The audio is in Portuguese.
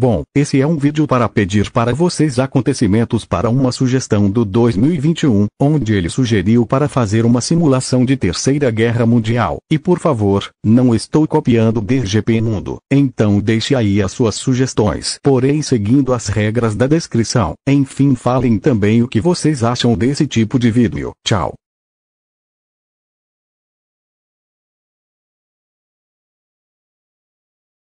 Bom, esse é um vídeo para pedir para vocês acontecimentos para uma sugestão do 2021, onde ele sugeriu para fazer uma simulação de Terceira Guerra Mundial. E por favor, não estou copiando DGP Mundo, então deixe aí as suas sugestões, porém seguindo as regras da descrição. Enfim falem também o que vocês acham desse tipo de vídeo. Tchau.